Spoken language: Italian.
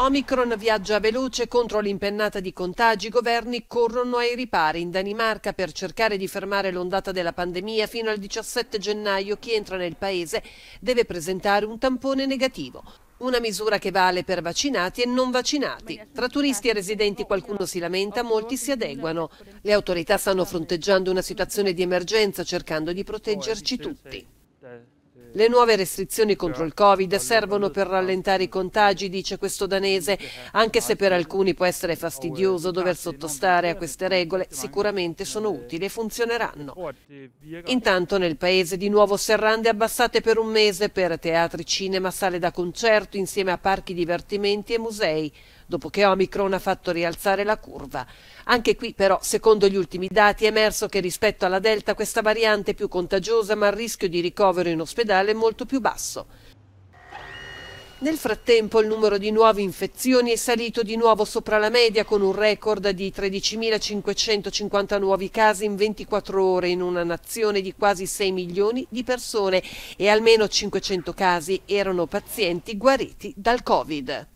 Omicron viaggia veloce contro l'impennata di contagi, i governi corrono ai ripari. In Danimarca per cercare di fermare l'ondata della pandemia fino al 17 gennaio chi entra nel paese deve presentare un tampone negativo. Una misura che vale per vaccinati e non vaccinati. Tra turisti e residenti qualcuno si lamenta, molti si adeguano. Le autorità stanno fronteggiando una situazione di emergenza cercando di proteggerci tutti. Le nuove restrizioni contro il Covid servono per rallentare i contagi, dice questo danese, anche se per alcuni può essere fastidioso dover sottostare a queste regole, sicuramente sono utili e funzioneranno. Intanto nel paese di nuovo serrande abbassate per un mese per teatri, cinema, sale da concerto, insieme a parchi divertimenti e musei dopo che Omicron ha fatto rialzare la curva. Anche qui però, secondo gli ultimi dati, è emerso che rispetto alla Delta questa variante è più contagiosa ma il rischio di ricovero in ospedale è molto più basso. Nel frattempo il numero di nuove infezioni è salito di nuovo sopra la media con un record di 13.550 nuovi casi in 24 ore in una nazione di quasi 6 milioni di persone e almeno 500 casi erano pazienti guariti dal Covid.